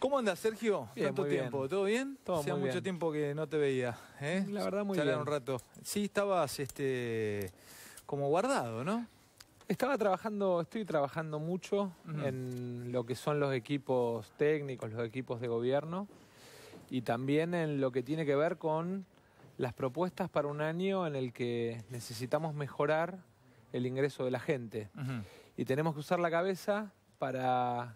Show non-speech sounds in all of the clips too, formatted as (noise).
¿Cómo andas, Sergio? Bien, tiempo? Bien. ¿Todo bien? Hacía mucho tiempo que no te veía. ¿eh? La verdad, muy bien. un rato. Sí, estabas este, como guardado, ¿no? Estaba trabajando, estoy trabajando mucho en lo que son los equipos técnicos, los equipos de gobierno y también en lo que tiene que ver con las propuestas para un año en el que necesitamos mejorar el ingreso de la gente. Y tenemos que usar la cabeza para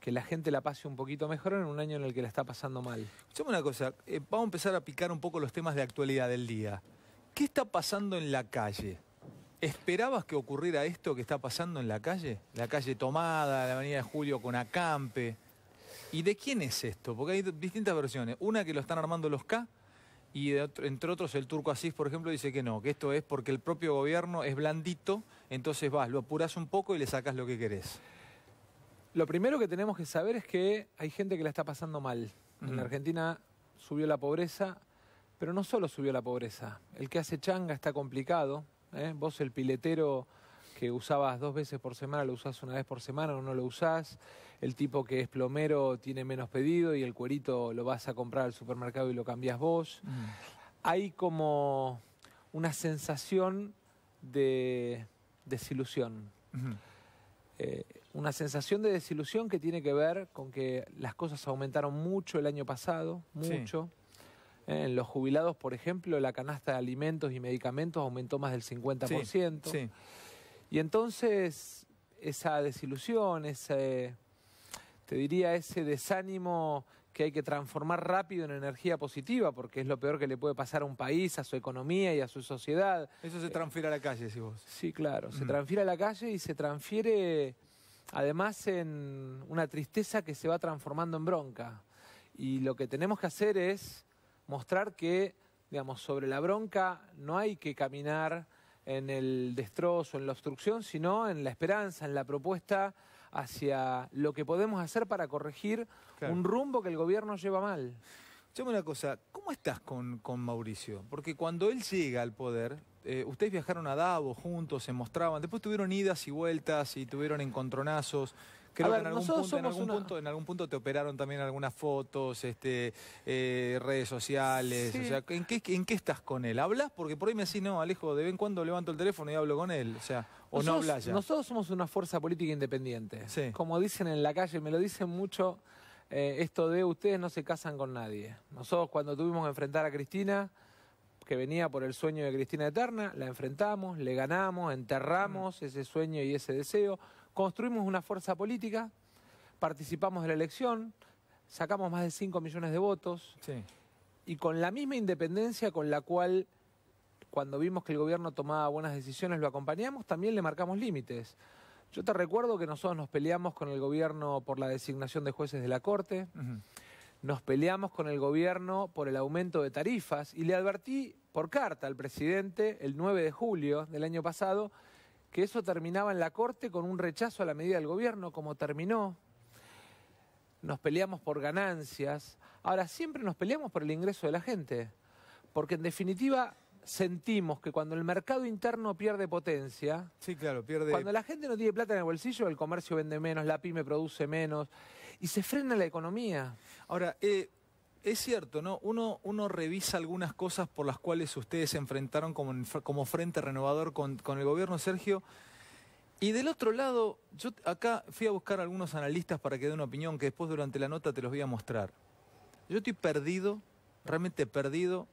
que la gente la pase un poquito mejor en un año en el que la está pasando mal. Escuchame una cosa, eh, vamos a empezar a picar un poco los temas de actualidad del día. ¿Qué está pasando en la calle? ¿Esperabas que ocurriera esto que está pasando en la calle? La calle tomada, la avenida de Julio con acampe. ¿Y de quién es esto? Porque hay distintas versiones. Una que lo están armando los K y entre otros el turco Asís, por ejemplo, dice que no, que esto es porque el propio gobierno es blandito, entonces vas, lo apuras un poco y le sacas lo que querés. Lo primero que tenemos que saber es que hay gente que la está pasando mal. En Argentina subió la pobreza, pero no solo subió la pobreza. El que hace changa está complicado. ¿eh? Vos el piletero que usabas dos veces por semana, lo usás una vez por semana o no lo usás. El tipo que es plomero tiene menos pedido y el cuerito lo vas a comprar al supermercado y lo cambias vos. Hay como una sensación de desilusión una sensación de desilusión que tiene que ver con que las cosas aumentaron mucho el año pasado, mucho. Eh, en los jubilados, por ejemplo, la canasta de alimentos y medicamentos aumentó más del 50%. Sí, Y entonces esa desilusión, ese, te diría ese desánimo que hay que transformar rápido en energía positiva, porque es lo peor que le puede pasar a un país, a su economía y a su sociedad. Eso se transfiere a la calle, si vos. Sí, claro, se mm. transfiere a la calle y se transfiere además en una tristeza que se va transformando en bronca. Y lo que tenemos que hacer es mostrar que, digamos, sobre la bronca no hay que caminar en el destrozo, en la obstrucción, sino en la esperanza, en la propuesta hacia lo que podemos hacer para corregir un rumbo que el gobierno lleva mal. Dime una cosa, ¿cómo estás con, con Mauricio? Porque cuando él llega al poder, eh, ustedes viajaron a Davos juntos, se mostraban, después tuvieron idas y vueltas y tuvieron encontronazos. Creo que en algún, punto en algún, punto, te operaron también algunas fotos, este, eh, redes sociales. O sea, ¿en qué, estás con él? ¿Hablas? Porque por ahí me decís, no, Alejo, de vez en cuando levanto el teléfono y hablo con él. O sea, o no hablas ya. Nosotros somos una fuerza política independiente. Como dicen en la calle, me lo dicen mucho. Eh, esto de ustedes no se casan con nadie. Nosotros cuando tuvimos que enfrentar a Cristina, que venía por el sueño de Cristina Eterna, la enfrentamos, le ganamos, enterramos ese sueño y ese deseo, construimos una fuerza política, participamos de la elección, sacamos más de 5 millones de votos y con la misma independencia con la cual cuando vimos que el gobierno tomaba buenas decisiones lo acompañamos, también le marcamos límites. Yo te recuerdo que nosotros nos peleamos con el gobierno por la designación de jueces de la Corte, nos peleamos con el gobierno por el aumento de tarifas y le advertí por carta al presidente el 9 de julio del año pasado que eso terminaba en la Corte con un rechazo a la medida del gobierno, como terminó. Nos peleamos por ganancias. Ahora, siempre nos peleamos por el ingreso de la gente, porque en definitiva sentimos que cuando el mercado interno pierde potencia, sí, claro, pierde... cuando la gente no tiene plata en el bolsillo, el comercio vende menos, la pyme produce menos y se frena la economía. Ahora, eh, es cierto, ¿no? Uno, revisa algunas cosas por las cuales ustedes se enfrentaron como, Frente Renovador con, con el gobierno, Sergio. Y del otro lado, yo acá fui a buscar a algunos analistas para que den una opinión que después durante la nota te los voy a mostrar. Yo estoy perdido, realmente perdido.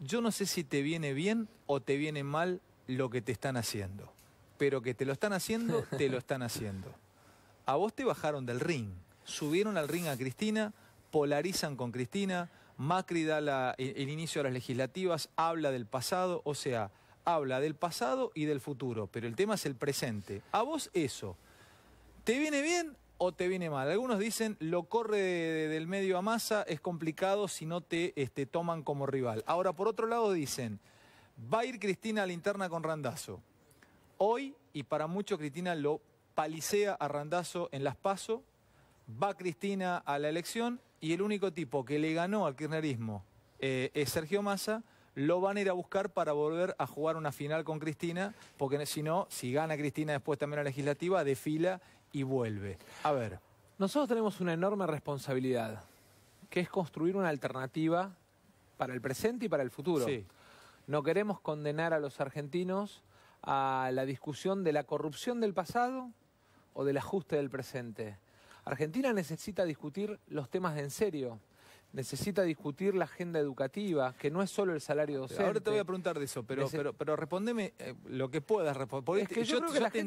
Yo no sé si te viene bien o te viene mal lo que te están haciendo. Pero que te lo están haciendo, te lo están haciendo. (laughs) A vos te bajaron del ring. Subieron al ring a Cristina polarizan con Cristina, Macri da el, inicio a las legislativas, habla del pasado, o sea, habla del pasado y del futuro, pero el tema es el presente. A vos eso, ¿te viene bien o te viene mal? Algunos dicen, lo corre del medio a masa, es complicado si no te este, toman como rival. Ahora, por otro lado, dicen, va a ir Cristina a la interna con Randazo. Hoy, y para muchos, Cristina lo palicea a Randazo en las PASO, va Cristina a la elección y el único tipo que le ganó al kirchnerismo eh, es Sergio Massa, lo van a ir a buscar para volver a jugar una final con Cristina, porque si no, si gana Cristina después también la legislativa, defila y vuelve. A ver. Nosotros tenemos una enorme responsabilidad, que es construir una alternativa para el presente y para el futuro. No queremos condenar a los argentinos a la discusión de la corrupción del pasado o del ajuste del presente. Argentina necesita discutir los temas en serio, necesita discutir la agenda educativa, que no es solo el salario docente. Ahora te voy a preguntar de eso, pero, pero, respondeme eh, lo que puedas Es que yo, yo te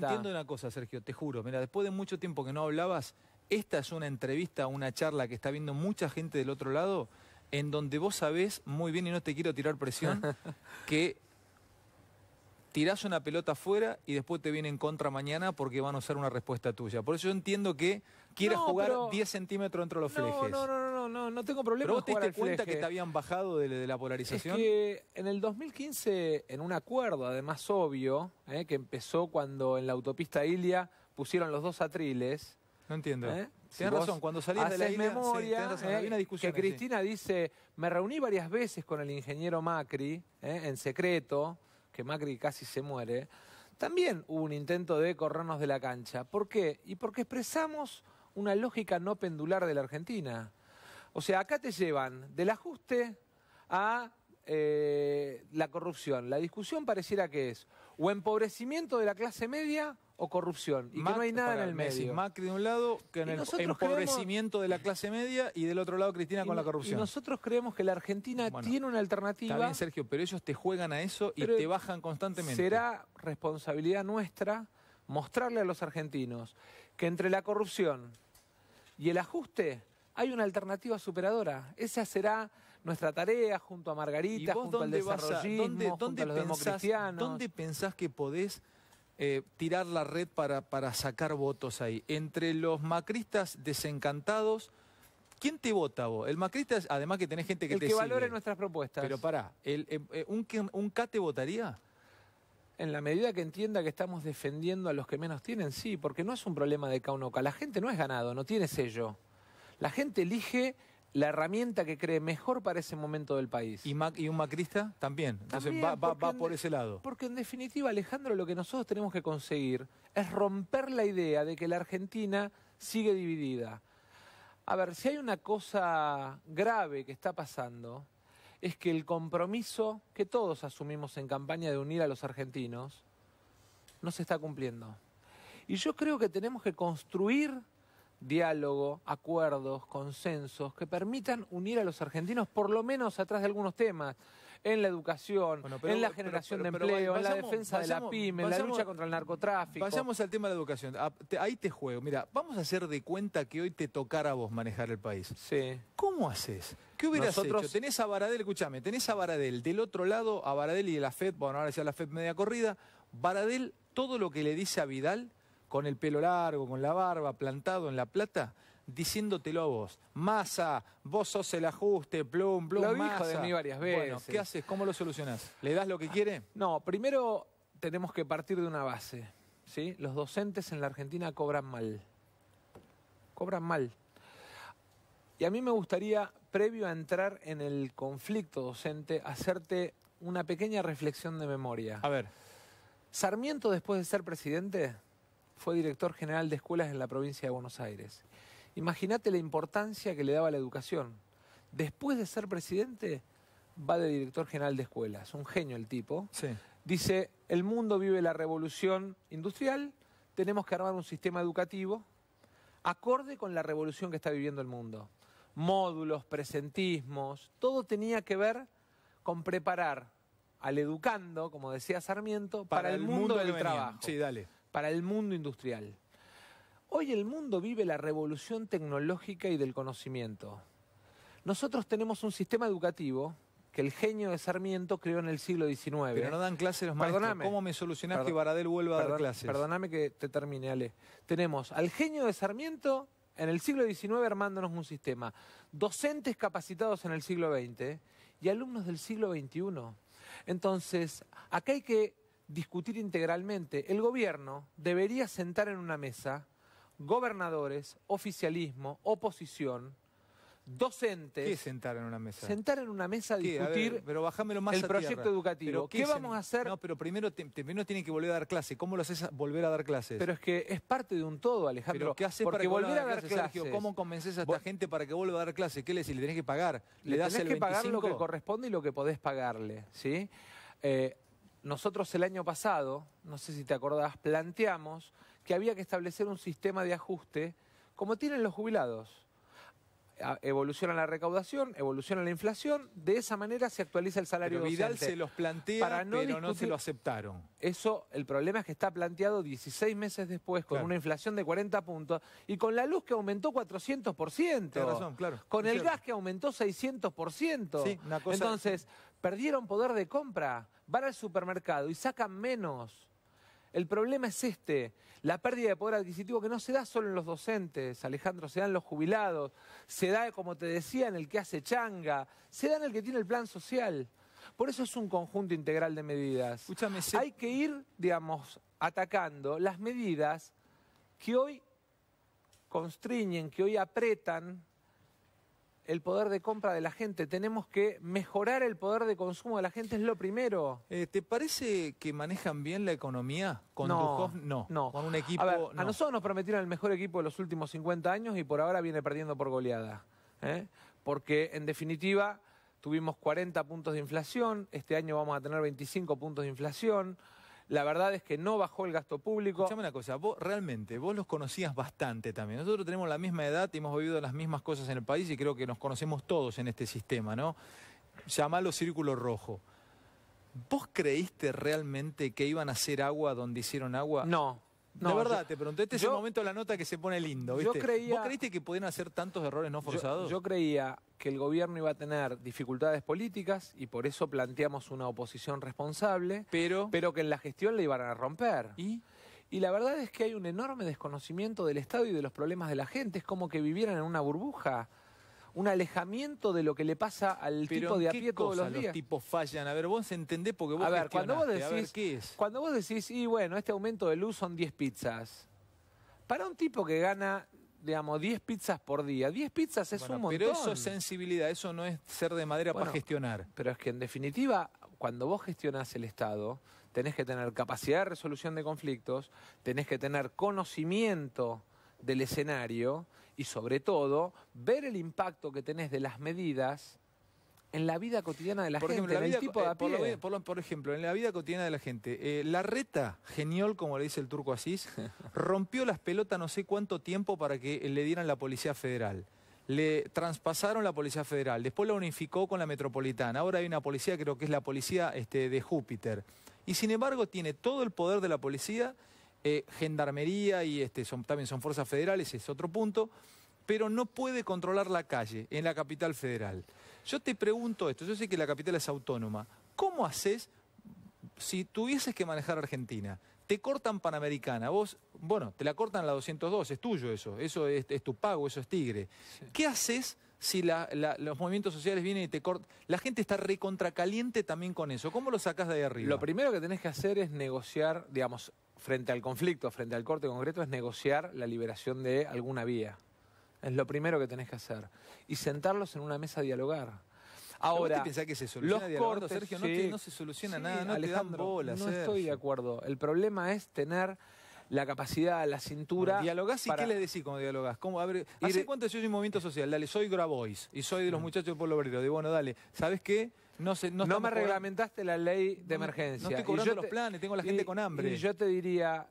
entiendo una cosa, Sergio, te juro. Mira, después de mucho tiempo que no hablabas, esta es una entrevista, una charla que está viendo mucha gente del otro lado, en donde vos sabés muy bien, y no te quiero tirar presión, (laughs) que tirás una pelota afuera y después te viene en contra mañana porque van a ser una respuesta tuya. Por eso yo entiendo que quieras jugar 10 centímetros dentro de los flejes. No, no, no, no, no, tengo problema. ¿Pero vos te diste cuenta que te habían bajado de, la polarización? Es que en el 2015, en un acuerdo, además obvio, eh, que empezó cuando en la autopista Ilia pusieron los dos atriles. No entiendo. ¿Eh? razón, cuando salís de la isla, memoria, una eh, discusión. Que Cristina dice, me reuní varias veces con el ingeniero Macri, eh, en secreto, que Macri casi se muere, también hubo un intento de corrernos de la cancha. ¿Por qué? Y porque expresamos una lógica no pendular de la Argentina. O sea, acá te llevan del ajuste a eh, la corrupción. La discusión pareciera que es o empobrecimiento de la clase media o corrupción. Y que no hay nada en el medio. más Macri de un lado, que en el empobrecimiento de la clase media y del otro lado Cristina con la corrupción. nosotros creemos que la Argentina tiene una alternativa. Está Sergio, pero ellos te juegan a eso y te bajan constantemente. Será responsabilidad nuestra mostrarle a los argentinos que entre la corrupción y el ajuste hay una alternativa superadora. Esa será nuestra tarea junto a Margarita, junto al desarrollismo, junto a los pensás, ¿Dónde pensás que podés eh, tirar la red para, sacar votos ahí. Entre los macristas desencantados, ¿quién te vota vos? El macrista, además que tenés gente que el te que valore nuestras propuestas. Pero pará, el, eh, eh, un, ¿un K te votaría? En la medida que entienda que estamos defendiendo a los que menos tienen, sí, porque no es un problema de k no k La gente no es ganado, no tiene sello. La gente elige la herramienta que cree mejor para ese momento del país. Y, un macrista también. Entonces va por ese lado. Porque en definitiva, Alejandro, lo que nosotros tenemos que conseguir es romper la idea de que la Argentina sigue dividida. A ver, si hay una cosa grave que está pasando, es que el compromiso que todos asumimos en campaña de unir a los argentinos no se está cumpliendo. Y yo creo que tenemos que construir diálogo, acuerdos, consensos que permitan unir a los argentinos, por lo menos atrás de algunos temas, en la educación, en la generación de empleo, en la defensa de la pyme, en la lucha contra el narcotráfico. Pasamos al tema de la educación. Ah, ahí te juego. Mira, vamos a hacer de cuenta que hoy te tocara a vos manejar el país. Sí. ¿Cómo haces? ¿Qué hubieras hecho? Tenés a Baradel, escúchame, tenés a Baradel del otro lado, a Baradel y de la FED, bueno, ahora sea la FED media corrida, Baradel todo lo que le dice a Vidal con el pelo largo, con la barba, plantado en la plata, diciéndotelo lobos, vos. Masa, vos sos el ajuste, plum, plum, Lo masa. de mí varias veces. Bueno, ¿qué haces? ¿Cómo lo solucionás? ¿Le das lo que quiere? No, primero tenemos que partir de una base. ¿sí? Los docentes en la Argentina cobran mal. Cobran mal. Y a mí me gustaría, previo a entrar en el conflicto docente, hacerte una pequeña reflexión de memoria. A ver. Sarmiento, después de ser presidente, fue director general de escuelas en la provincia de Buenos Aires. Imagínate la importancia que le daba la educación. Después de ser presidente, va de director general de escuelas, un genio el tipo. Sí. Dice, el mundo vive la revolución industrial, tenemos que armar un sistema educativo acorde con la revolución que está viviendo el mundo. Módulos, presentismos, todo tenía que ver con preparar al educando, como decía Sarmiento, para, el, mundo, mundo del trabajo. Sí, dale para el mundo industrial. Hoy el mundo vive la revolución tecnológica y del conocimiento. Nosotros tenemos un sistema educativo que el genio de Sarmiento creó en el siglo XIX. Pero no dan clases los perdóname, ¿Cómo me solucionás que Baradel vuelva a dar clases? Perdóname que te termine, Ale. Tenemos al genio de Sarmiento en el siglo XIX armándonos un sistema, docentes capacitados en el siglo XX y alumnos del siglo XXI. Entonces, acá hay que discutir integralmente. El gobierno debería sentar en una mesa gobernadores, oficialismo, oposición, docentes. ¿Qué es sentar en una mesa? Sentar en una mesa a discutir pero más el proyecto educativo. ¿Qué, vamos a hacer? No, pero primero, te, tienen que volver a dar clases. ¿Cómo lo haces volver a dar clases? Pero es que es parte de un todo, Alejandro. ¿Qué haces para que volver a dar, clases, ¿Cómo convences a esta gente para que vuelva a dar clases? ¿Qué le decís? ¿Le tenés que pagar? ¿Le, das que pagar lo que corresponde y lo que podés pagarle, ¿sí? Eh, nosotros el año pasado, no sé si te acordás, planteamos que había que establecer un sistema de ajuste como tienen los jubilados. Evoluciona la recaudación, evoluciona la inflación, de esa manera se actualiza el salario pero Vidal se los plantea, pero no se lo aceptaron. Eso, el problema es que está planteado 16 meses después, con una inflación de 40 puntos, y con la luz que aumentó 400%. Tienes razón, claro. Con el gas que aumentó 600%. Sí, una cosa... Entonces, Perdieron poder de compra, van al supermercado y sacan menos. El problema es este, la pérdida de poder adquisitivo que no se da solo en los docentes, Alejandro, se da en los jubilados, se da, como te decía, en el que hace changa, se da en el que tiene el plan social. Por eso es un conjunto integral de medidas. Hay que ir, digamos, atacando las medidas que hoy constriñen, que hoy apretan el poder de compra de la gente, tenemos que mejorar el poder de consumo de la gente, es lo primero. Eh, ¿Te parece que manejan bien la economía con no, no, con un equipo... A, nosotros nos prometieron el mejor equipo de los últimos 50 años y por ahora viene perdiendo por goleada. ¿eh? Porque en definitiva tuvimos 40 puntos de inflación, este año vamos a tener 25 puntos de inflación. La verdad es que no bajó el gasto público. Escuchame una cosa, vos realmente, vos los conocías bastante también. Nosotros tenemos la misma edad y hemos vivido las mismas cosas en el país y creo que nos conocemos todos en este sistema, ¿no? Llamalo círculo rojo. ¿Vos creíste realmente que iban a hacer agua donde hicieron agua? No. No, de verdad, te pregunté. Este es el momento de la nota que se pone lindo. ¿Vos creíste que podían hacer tantos errores no forzados? Yo, creía que el gobierno iba a tener dificultades políticas y por eso planteamos una oposición responsable, pero, pero que en la gestión le iban a romper. ¿Y? Y la verdad es que hay un enorme desconocimiento del Estado y de los problemas de la gente. Es como que vivieran en una burbuja un alejamiento de lo que le pasa al tipo de a pie todos los días. los tipos fallan? A ver, vos entendés porque vos A ver, cuando vos decís, cuando vos decís, y bueno, este aumento de luz son 10 pizzas. Para un tipo que gana digamos, 10 pizzas por día. 10 pizzas es un montón. Pero eso es sensibilidad, eso no es ser de madera para gestionar. Pero es que en definitiva, cuando vos gestionás el Estado, tenés que tener capacidad de resolución de conflictos, tenés que tener conocimiento del escenario y sobre todo ver el impacto que tenés de las medidas en la vida cotidiana de la gente, ejemplo, eh, por, ejemplo, en la vida cotidiana de la gente, eh, la reta, genial, como le dice el turco Asís, (laughs) rompió las pelotas no sé cuánto tiempo para que le dieran la Policía Federal. Le traspasaron la Policía Federal, después la unificó con la Metropolitana, ahora hay una policía, creo que es la Policía este, de Júpiter. Y sin embargo tiene todo el poder de la policía eh, gendarmería y este, también son fuerzas federales, es otro punto, pero no puede controlar la calle en la capital federal. Yo te pregunto esto, yo sé que la capital es autónoma, ¿cómo haces si tuvieses que manejar Argentina? Te cortan Panamericana, vos, bueno, te la cortan la 202, es tuyo eso, eso es, tu pago, eso es tigre. ¿Qué haces si los movimientos sociales vienen y te cortan. La gente está recontracaliente también con eso. ¿Cómo lo sacas de ahí arriba? Lo primero que tenés que hacer es negociar, digamos, frente al conflicto, frente al corte concreto, es negociar la liberación de alguna vía. Es lo primero que tenés que hacer. Y sentarlos en una mesa a dialogar. Ahora, que se soluciona los Sergio? No, se soluciona nada, no dan bolas, No estoy de acuerdo. El problema es tener la capacidad, la cintura. ¿Dialogás y qué le decís cuando dialogás? ¿Cómo, a ¿Hace ir... cuánto soy un movimiento social? Dale, soy Grabois y soy de los mm. muchachos del pueblo obrero. Digo, bueno, dale, ¿sabes qué? No, me reglamentaste la ley de emergencia. No, estoy los planes, tengo la gente con hambre. Y yo te diría,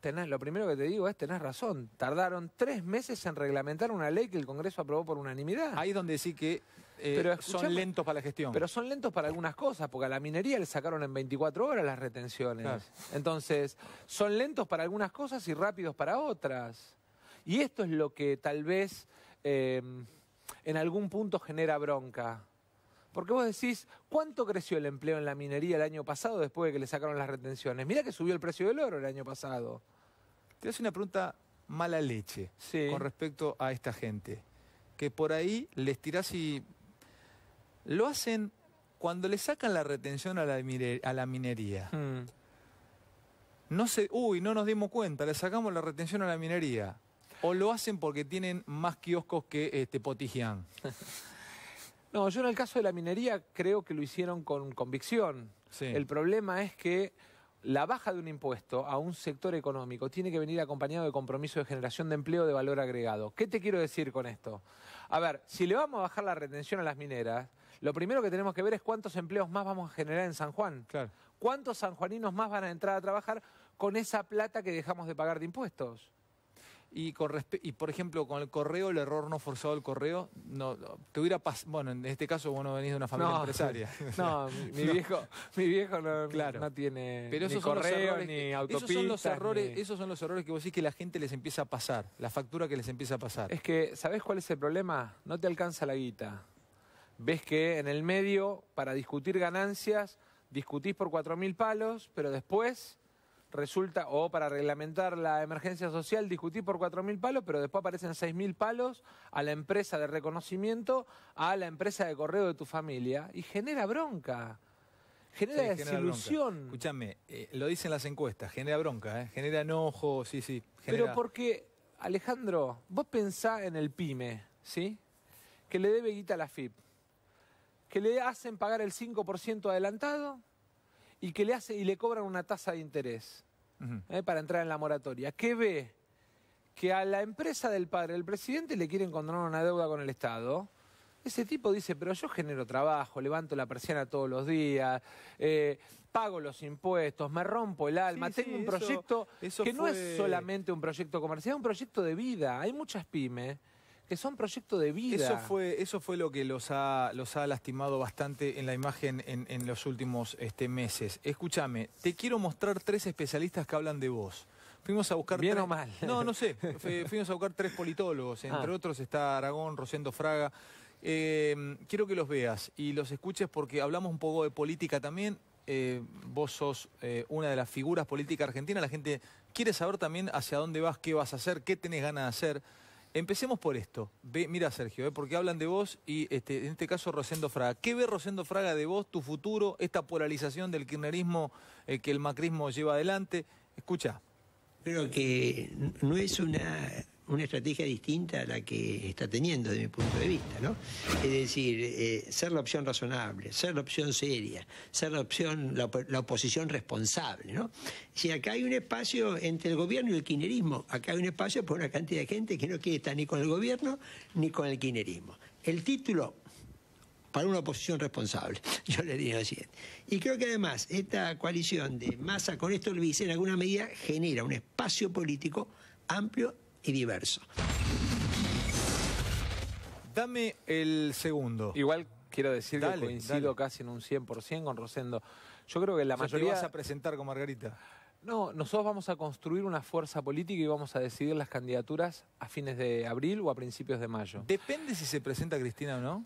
tenés, lo primero que te digo es, tenés razón. Tardaron tres meses en reglamentar una ley que el Congreso aprobó por unanimidad. Ahí es donde sí que eh, son lentos para la gestión. Pero son lentos para algunas cosas, porque a la minería le sacaron en 24 horas las retenciones. Entonces, son lentos para algunas cosas y rápidos para otras. Y esto es lo que tal vez eh, en algún punto genera bronca. Porque vos decís, ¿cuánto creció el empleo en la minería el año pasado después de que le sacaron las retenciones? Mira que subió el precio del oro el año pasado. Te hace una pregunta mala leche con respecto a esta gente. Que por ahí les tirás y. Lo hacen cuando le sacan la retención a la, minería. Hmm. No sé, Uy, no nos dimos cuenta, le sacamos la retención a la minería. O lo hacen porque tienen más kioscos que te este, (laughs) No, yo en el caso de la minería creo que lo hicieron con convicción. El problema es que la baja de un impuesto a un sector económico tiene que venir acompañado de compromiso de generación de empleo de valor agregado. ¿Qué te quiero decir con esto? A ver, si le vamos a bajar la retención a las mineras, lo primero que tenemos que ver es cuántos empleos más vamos a generar en San Juan. ¿Cuántos sanjuaninos más van a entrar a trabajar con esa plata que dejamos de pagar de impuestos? Y, por ejemplo, con el correo, el error no forzado del correo, no, te hubiera pasado. Bueno, en este caso, vos no venís de una familia empresaria. (laughs) No, (laughs) mi, viejo, mi viejo no, tiene Pero ni correo, ni autopista. Esos son los, errores, esos son los errores que vos decís que la gente les empieza a pasar, la factura que les empieza a pasar. Es que, ¿sabés cuál es el problema? No te alcanza la guita. Ves que en el medio, para discutir ganancias, discutís por cuatro mil palos, pero después resulta, o para reglamentar la emergencia social, discutir por 4.000 palos, pero después aparecen 6.000 palos a la empresa de reconocimiento, a la empresa de correo de tu familia, y genera bronca. Genera desilusión. Escúchame, eh, lo dicen las encuestas, genera bronca, eh, genera enojo, sí, sí. Pero porque, Alejandro, vos pensá en el PYME, ¿sí? Que le debe guita a la FIP, que le hacen pagar el 5% adelantado y que le hace y le cobran una tasa de interés. ¿eh? para entrar en la moratoria, que ve que a la empresa del padre, el presidente, le quiere encontrar una deuda con el Estado. Ese tipo dice, pero yo genero trabajo, levanto la persiana todos los días, eh, pago los impuestos, me rompo el alma, tengo un proyecto que no es solamente un proyecto comercial, es un proyecto de vida. Hay muchas pymes que son proyectos de vida. Eso fue, eso fue lo que los ha, lastimado bastante en la imagen en, los últimos este, meses. Escúchame, te quiero mostrar tres especialistas que hablan de vos. Fuimos a buscar. Bien tres... o mal. No, no sé. Fuimos a buscar tres politólogos. Entre ah. otros está Aragón, Rosendo Fraga. Em, quiero que los veas y los escuches porque hablamos un poco de política también. Eh, vos sos eh, una de las figuras políticas argentinas. La gente quiere saber también hacia dónde vas, qué vas a hacer, qué tenés ganas de hacer. Empecemos por esto. Ve, mira, Sergio, ¿eh? porque hablan de vos y este, en este caso Rosendo Fraga. ¿Qué ve Rosendo Fraga de vos, tu futuro, esta polarización del kirchnerismo eh, que el macrismo lleva adelante? Escucha. Creo que no es una una estrategia distinta a la que está teniendo desde mi punto de vista, ¿no? Es decir, eh, ser la opción razonable, ser la opción seria, ser la opción, la, oposición responsable, ¿no? Si acá hay un espacio entre el gobierno y el kinerismo, acá hay un espacio por una cantidad de gente que no quiere estar ni con el gobierno ni con el kinerismo. El título para una oposición responsable, (laughs) yo le digo siguiente. Y creo que además esta coalición de masa con esto vice en alguna medida genera un espacio político amplio y diverso. Dame el segundo. Igual quiero decir que coincido casi en un 100% con Rosendo. Yo creo que la mayoría... Te vas a presentar con Margarita? No, nosotros vamos a construir una fuerza política y vamos a decidir las candidaturas a fines de abril o a principios de mayo. Depende si se presenta Cristina o no.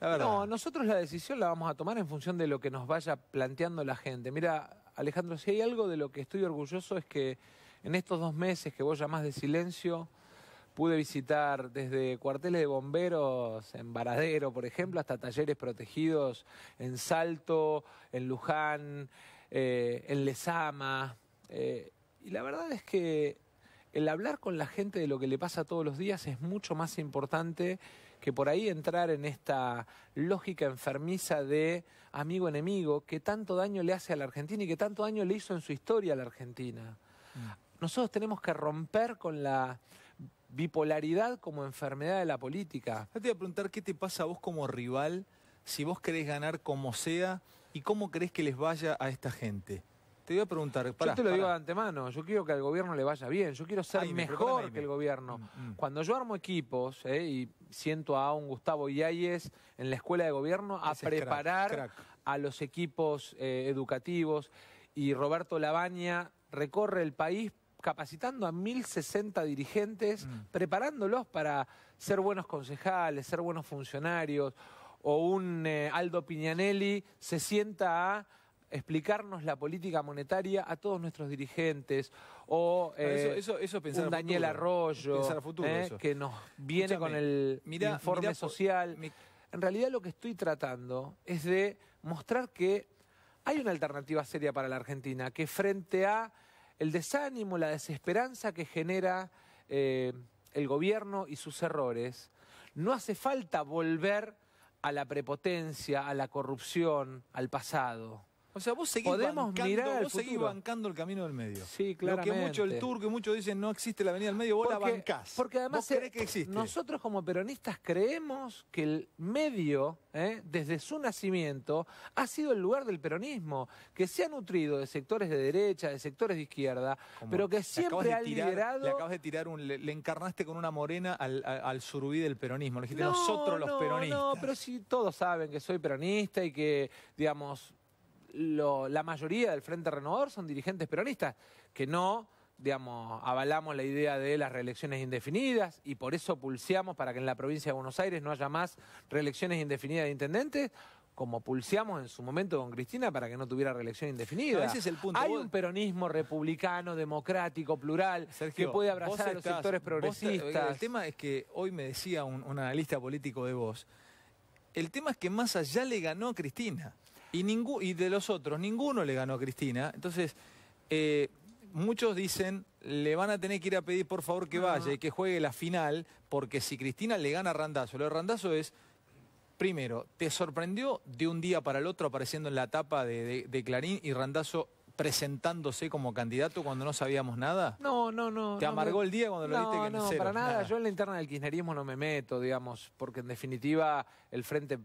no, nosotros la decisión la vamos a tomar en función de lo que nos vaya planteando la gente. Mira, Alejandro, si hay algo de lo que estoy orgulloso es que en estos dos meses que vos llamás de silencio, pude visitar desde cuarteles de bomberos en Varadero, por ejemplo, hasta talleres protegidos en Salto, en Luján, eh, en Lezama. Eh, y la verdad es que el hablar con la gente de lo que le pasa todos los días es mucho más importante que por ahí entrar en esta lógica enfermiza de amigo-enemigo que tanto daño le hace a la Argentina y que tanto daño le hizo en su historia a la Argentina. Mm nosotros tenemos que romper con la bipolaridad como enfermedad de la política. Yo te voy a preguntar qué te pasa a vos como rival si vos querés ganar como sea y cómo crees que les vaya a esta gente. Te voy a preguntar. yo te lo digo de antemano. Yo quiero que al gobierno le vaya bien. Yo quiero ser mejor que el gobierno. Mm, mm. Cuando yo armo equipos eh, y siento a un Gustavo Yáñez en la escuela de gobierno a preparar a los equipos eh, educativos y Roberto Labaña recorre el país capacitando a 1.060 dirigentes, mm. preparándolos para ser buenos concejales, ser buenos funcionarios, o un eh, Aldo Piñanelli se sienta a explicarnos la política monetaria a todos nuestros dirigentes o ah, eh, un Daniel Arroyo eh, que nos viene con el informe social. En realidad lo que estoy tratando es de mostrar que hay una alternativa seria para la Argentina, que frente a el desánimo, la desesperanza que genera eh, el gobierno y sus errores, no hace falta volver a la prepotencia, a la corrupción, al pasado. O sea, vos seguís, bancando, vos seguís bancando el camino del medio. Sí, claro. Lo que mucho el turco que muchos dicen no existe la avenida del medio, vos la bancás. Porque además nosotros como peronistas creemos que el medio, eh, desde su nacimiento, ha sido el lugar del peronismo, que se ha nutrido de sectores de derecha, de sectores de izquierda, pero que siempre ha liderado. Le acabas de tirar un. Le, encarnaste con una morena al, surubí del peronismo. Le dijiste nosotros los peronistas. No, pero sí, todos saben que soy peronista y que, digamos la mayoría del Frente Renovador son dirigentes peronistas, que no, digamos, avalamos la idea de las reelecciones indefinidas y por eso pulseamos para que en la provincia de Buenos Aires no haya más reelecciones indefinidas de intendentes, como pulseamos en su momento con Cristina para que no tuviera reelección indefinida. ese es el punto. Hay un peronismo republicano, democrático, plural, que puede abrazar a los sectores progresistas. el tema es que hoy me decía un, analista político de vos, el tema es que más allá le ganó a Cristina. Y, y de los otros, ninguno le ganó a Cristina. Entonces, eh, muchos dicen, le van a tener que ir a pedir por favor que vaya y que juegue la final, porque si Cristina le gana a Randazo, lo de Randazo es, primero, ¿te sorprendió de un día para el otro apareciendo en la tapa de, Clarín y Randazzo presentándose como candidato cuando no sabíamos nada? No, no, no. ¿Te amargó el día cuando lo viste que No, no, para nada. Yo en la interna del kirchnerismo no me meto, digamos, porque en definitiva el frente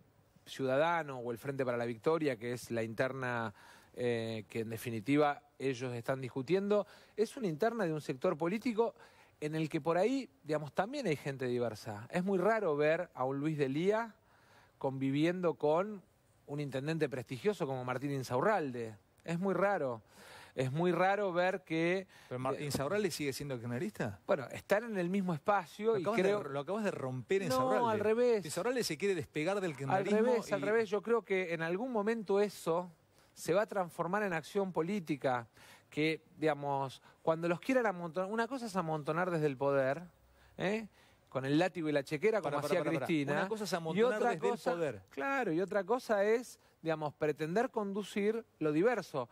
ciudadano o el Frente para la Victoria, que es la interna eh, que en definitiva ellos están discutiendo, es una interna de un sector político en el que por ahí, digamos, también hay gente diversa. Es muy raro ver a un Luis de Lía conviviendo con un intendente prestigioso como Martín Insaurralde. Es muy raro es muy raro ver que... ¿Pero Martín eh, Saurralde sigue siendo kirchnerista? Bueno, están en el mismo espacio y creo... lo acabas de romper en no, No, al revés. Saurralde se quiere despegar del kirchnerismo. Al revés, al revés. Yo creo que en algún momento eso se va a transformar en acción política. Que, digamos, cuando los quieran amontonar... Una cosa es amontonar desde el poder, ¿eh? con el látigo y la chequera como hacía Cristina. Una cosa es amontonar desde el poder. Claro, y otra cosa es, digamos, pretender conducir lo diverso.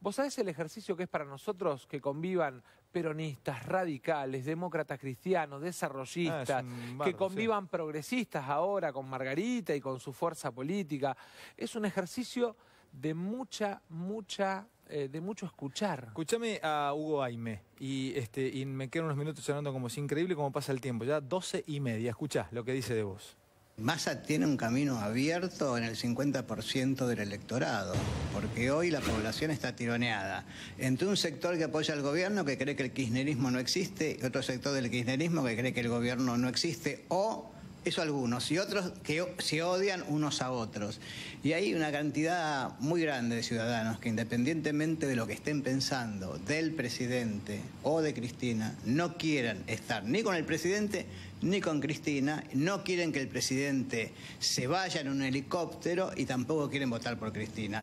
¿Vos sabés el ejercicio que es para nosotros que convivan peronistas, radicales, demócratas cristianos, desarrollistas, ah, que convivan progresistas ahora con Margarita y con su fuerza política? Es un ejercicio de mucha, mucha eh, de mucho escuchar. Escúchame a Hugo Aime y, este, y me quedan unos minutos hablando como es increíble como pasa el tiempo, ya doce y media. Escuchá lo que dice de vos. Massa tiene un camino abierto en el 50% del electorado, porque hoy la población está tironeada entre un sector que apoya al gobierno que cree que el kirchnerismo no existe y otro sector del kirchnerismo que cree que el gobierno no existe o eso algunos, y otros que se odian unos a otros. Y hay una cantidad muy grande de ciudadanos que independientemente de lo que estén pensando del presidente o de Cristina, no quieren estar ni con el presidente ni con Cristina, no quieren que el presidente se vaya en un helicóptero y tampoco quieren votar por Cristina.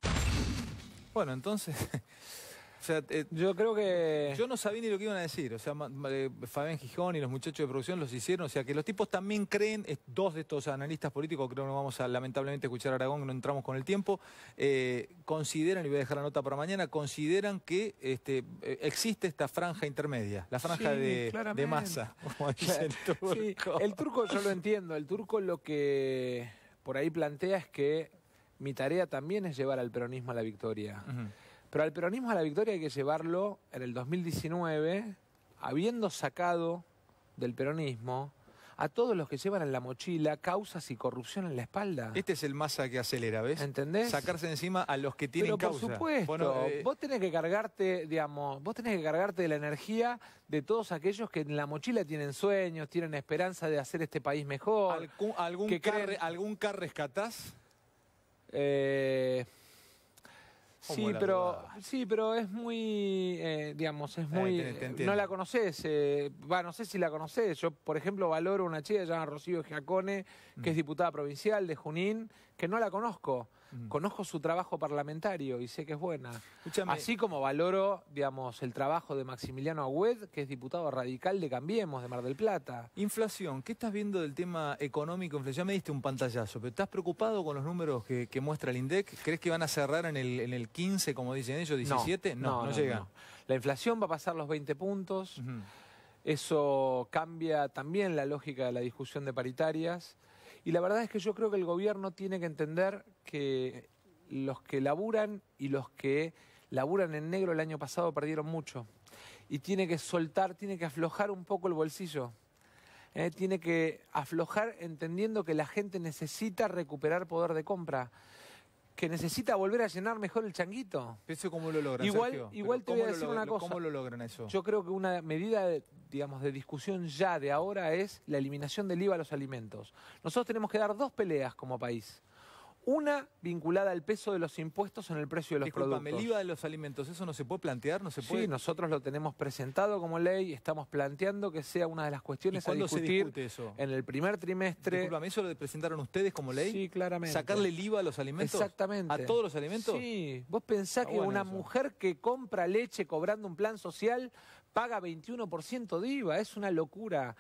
Bueno, entonces... (laughs) Eh, yo creo que. Yo no sabía ni lo que iban a decir. O sea, eh, Fabián Gijón y los muchachos de producción los hicieron. O sea, que los tipos también creen, dos de estos analistas políticos, creo que no vamos a lamentablemente escuchar a Aragón, no entramos con el tiempo, eh, consideran, y voy a dejar la nota para mañana, consideran que este, existe esta franja intermedia, la franja de, masa, el (laughs) turco. yo lo entiendo. El turco lo que por ahí plantea es que mi tarea también es llevar al peronismo a la victoria. Pero al peronismo a la victoria hay que llevarlo en el 2019, habiendo sacado del peronismo a todos los que llevan en la mochila causas y corrupción en la espalda. Este es el masa que acelera, ¿ves? ¿Entendés? Sacarse encima a los que tienen Pero por supuesto, bueno, eh, vos tenés que cargarte, digamos, vos tenés que cargarte de la energía de todos aquellos que en la mochila tienen sueños, tienen esperanza de hacer este país mejor. ¿Algún, ¿algún car rescatás? Eh... Sí, pero, sí, pero es muy, eh, digamos, es eh, muy... no la conoces, eh, no sé si la conoces. Yo, por ejemplo, valoro una chica llamada Rocío Giacone, que es mm. diputada provincial de Junín, que no la conozco. Mm. Conozco su trabajo parlamentario y sé que es buena. Así como valoro, digamos, el trabajo de Maximiliano Agüed, que es diputado radical de Cambiemos, de Mar del Plata. Inflación, ¿qué estás viendo del tema económico? Inflación, ya me diste un pantallazo, pero ¿estás preocupado con los números que, muestra el INDEC? ¿Crees que van a cerrar en el, en 15, como dicen ellos, 17? No, no, llega. La inflación va a pasar los 20 puntos. Eso cambia también la lógica de la discusión de paritarias. Y la verdad es que yo creo que el gobierno tiene que entender que los que laburan y los que laburan en negro el año pasado perdieron mucho. Y tiene que soltar, tiene que aflojar un poco el bolsillo. ¿eh? tiene que aflojar entendiendo que la gente necesita recuperar poder de compra. Que necesita volver a llenar mejor el changuito. ¿Eso cómo lo logran? Igual, igual te voy a decir una cosa. ¿Cómo lo logran eso? Yo creo que una medida, digamos, de discusión ya de ahora es la eliminación del IVA a los alimentos. Nosotros tenemos que dar dos peleas como país. Una vinculada al peso de los impuestos en el precio de los productos. el IVA de los alimentos, ¿eso no se puede plantear? ¿No se puede? Sí, nosotros lo tenemos presentado como ley, estamos planteando que sea una de las cuestiones a discutir en el primer trimestre. Disculpame, ¿eso lo presentaron ustedes como ley? Sí, claramente. ¿Sacarle el IVA a los alimentos? Exactamente. ¿A todos los alimentos? Sí. ¿Vos pensás ah, que una mujer que compra leche cobrando un plan social paga 21% de IVA? Es una locura.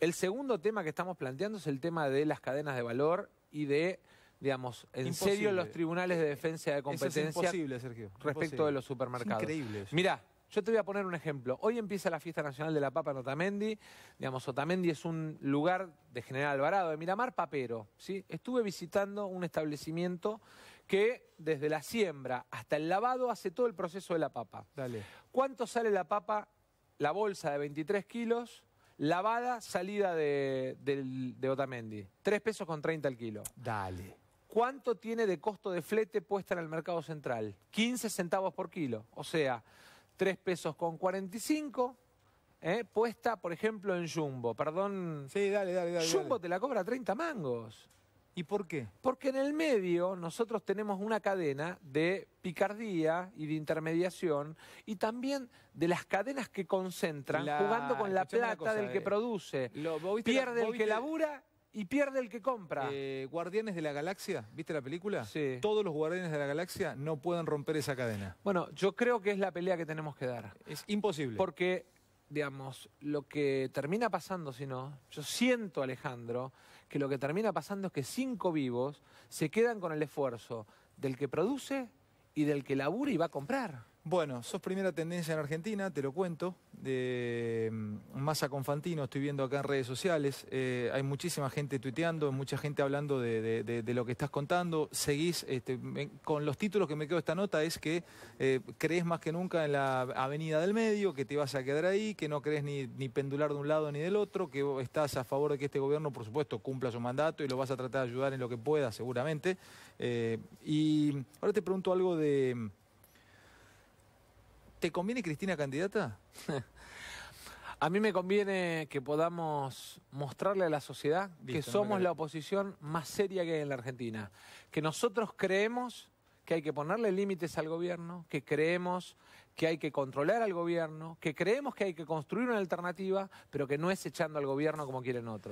El segundo tema que estamos planteando es el tema de las cadenas de valor y de digamos, en serio los tribunales de defensa de competencia Sergio. respecto de los supermercados. Es increíble. Mirá, yo te voy a poner un ejemplo. Hoy empieza la Fiesta Nacional de la Papa en Otamendi. Digamos, Otamendi es un lugar de General Alvarado, de Miramar Papero. ¿sí? Estuve visitando un establecimiento que desde la siembra hasta el lavado hace todo el proceso de la papa. Dale. ¿Cuánto sale la papa? La bolsa de 23 kilos, lavada, salida de, de Otamendi. 3 pesos con 30 al kilo. Dale. ¿Cuánto tiene de costo de flete puesta en el mercado central? 15 centavos por kilo, o sea, 3 pesos con 45, ¿Eh? puesta, por ejemplo, en Jumbo. Perdón. Sí, dale, dale, dale. Jumbo te la cobra 30 mangos. ¿Y por qué? Porque en el medio nosotros tenemos una cadena de picardía y de intermediación y también de las cadenas que concentran jugando con la plata del que eh. produce. Pierde el que labura y pierde el que compra. Eh, Guardianes de la Galaxia, ¿viste la película? Sí. Todos los Guardianes de la Galaxia no pueden romper esa cadena. Bueno, yo creo que es la pelea que tenemos que dar. Es imposible. Porque, digamos, lo que termina pasando, si no, yo siento, Alejandro, que lo que termina pasando es que cinco vivos se quedan con el esfuerzo del que produce y del que labura y va a comprar. Bueno, sos primera tendencia en Argentina, te lo cuento, de mm, Massa Confantino, estoy viendo acá en redes sociales, eh, hay muchísima gente tuiteando, mucha gente hablando de, lo que estás contando, seguís, este, con los títulos que me quedo esta nota es que eh, crees más que nunca en la avenida del medio, que te vas a quedar ahí, que no crees ni, pendular de un lado ni del otro, que estás a favor de que este gobierno, por supuesto, cumpla su mandato y lo vas a tratar de ayudar en lo que pueda, seguramente. Eh, y ahora te pregunto algo de mm, ¿Te conviene Cristina candidata? (laughs) a mí me conviene que podamos mostrarle a la sociedad que somos la oposición más seria que hay en la Argentina, que nosotros creemos que hay que ponerle límites al gobierno, que creemos que hay que controlar al gobierno, que creemos que hay que construir una alternativa, pero que no es echando al gobierno como quieren otros.